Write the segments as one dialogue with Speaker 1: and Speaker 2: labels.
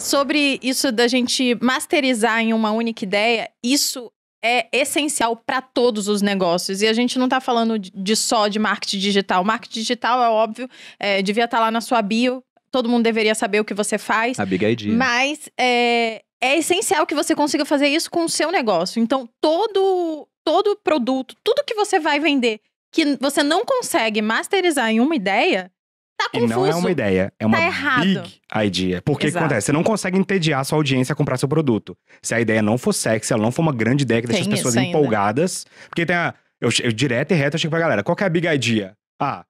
Speaker 1: Sobre isso da gente masterizar em uma única ideia, isso é essencial para todos os negócios. E a gente não está falando de só de marketing digital. Marketing digital, é óbvio, é, devia estar tá lá na sua bio. Todo mundo deveria saber o que você faz. A big idea. Mas é, é essencial que você consiga fazer isso com o seu negócio. Então, todo, todo produto, tudo que você vai vender que você não consegue masterizar em uma ideia, Tá confuso. E não é uma ideia,
Speaker 2: é uma tá big idea. Porque o que acontece? Você não consegue entediar sua audiência a comprar seu produto. Se a ideia não for sexy, ela não for uma grande ideia que deixa tem as pessoas empolgadas. Porque tem a. Eu, eu, direto e reto eu chego pra galera. Qual que é a big idea? Ah,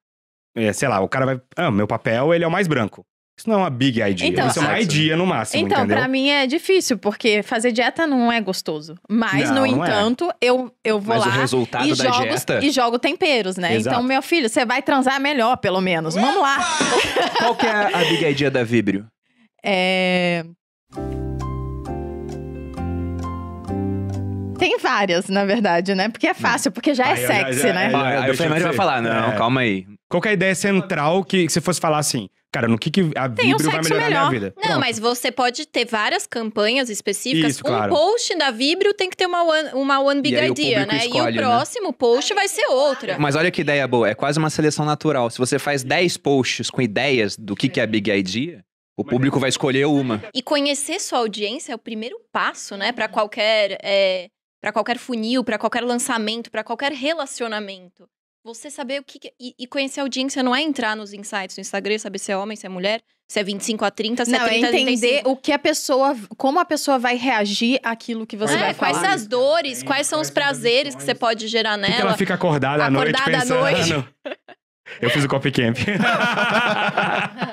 Speaker 2: é, sei lá, o cara vai. Ah, meu papel ele é o mais branco. Isso não é uma big idea. Então, isso é uma idea no máximo. Então, entendeu? pra mim
Speaker 1: é difícil, porque fazer dieta não é gostoso. Mas, não, no não é. entanto, é. eu, eu vou Mas lá. O resultado e da jogo, dieta... e jogo temperos, né? Então, Exato. Então, meu filho, você vai transar melhor, pelo menos. Vamos lá.
Speaker 2: Qual que é a big idea da Vibrio?
Speaker 1: É. Tem várias, na verdade, né? Porque é fácil, porque já é Ai, sexy,
Speaker 2: é, né? Já, é, eu, eu, eu falei, mas vai falar, não, é. calma aí. Qual é a ideia central que, que você fosse falar assim? Cara, no que, que a Vibrio um vai melhorar melhor. a minha vida? Não, Pronto.
Speaker 3: mas você pode ter várias campanhas específicas. Isso, claro. Um post da Vibrio tem que ter uma one, uma one big idea, né? Escolhe, e o né? próximo né? post vai ser outra. Mas
Speaker 2: olha que ideia boa. É quase uma seleção natural. Se você faz 10 posts com ideias do que, que é a big idea, o público vai escolher uma.
Speaker 3: E conhecer sua audiência é o primeiro passo, né? Para qualquer, é, para qualquer funil, para qualquer lançamento, para qualquer relacionamento você saber o que. que e, e, conhecer a audiência não é entrar nos insights do Instagram, saber se é homem, se é mulher, se é 25 a 30, se é não, é 30 é entender
Speaker 1: o que a pessoa. Como a pessoa vai reagir àquilo que você é, vai quais falar. Quais
Speaker 3: são as dores, Sim, quais são os prazeres que você pode gerar nela. Porque ela fica
Speaker 2: acordada, acordada à noite. Acordada à noite. Eu fiz o Copy Camp.